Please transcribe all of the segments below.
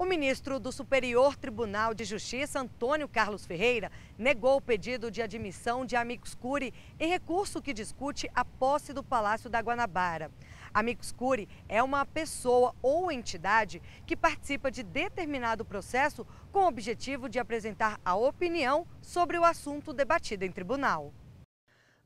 O ministro do Superior Tribunal de Justiça, Antônio Carlos Ferreira, negou o pedido de admissão de Amicus Curi em recurso que discute a posse do Palácio da Guanabara. Amicus Curi é uma pessoa ou entidade que participa de determinado processo com o objetivo de apresentar a opinião sobre o assunto debatido em tribunal.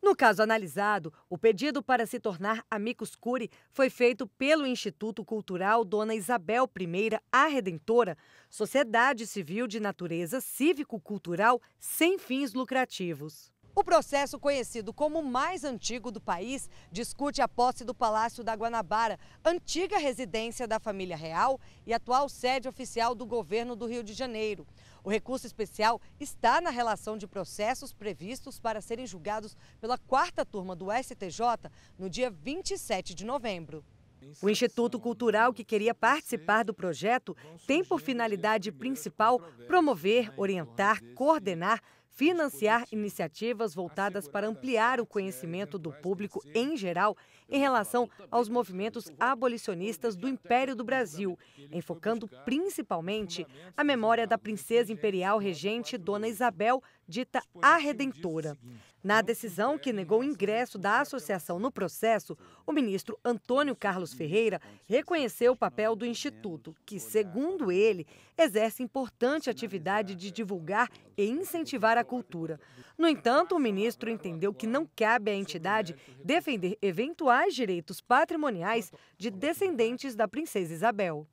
No caso analisado, o pedido para se tornar amicus curi foi feito pelo Instituto Cultural Dona Isabel I a Redentora, sociedade civil de natureza cívico-cultural sem fins lucrativos. O processo conhecido como o mais antigo do país discute a posse do Palácio da Guanabara, antiga residência da família real e atual sede oficial do governo do Rio de Janeiro. O recurso especial está na relação de processos previstos para serem julgados pela quarta turma do STJ no dia 27 de novembro. O Instituto Cultural, que queria participar do projeto, tem por finalidade principal promover, orientar, coordenar financiar iniciativas voltadas para ampliar o conhecimento do público em geral em relação aos movimentos abolicionistas do Império do Brasil, enfocando principalmente a memória da princesa imperial regente Dona Isabel dita a redentora. Na decisão que negou o ingresso da associação no processo, o ministro Antônio Carlos Ferreira reconheceu o papel do Instituto, que, segundo ele, exerce importante atividade de é, divulgar e incentivar a cultura. No entanto, o ministro entendeu que não cabe à entidade defender eventuais direitos patrimoniais de descendentes da princesa Isabel.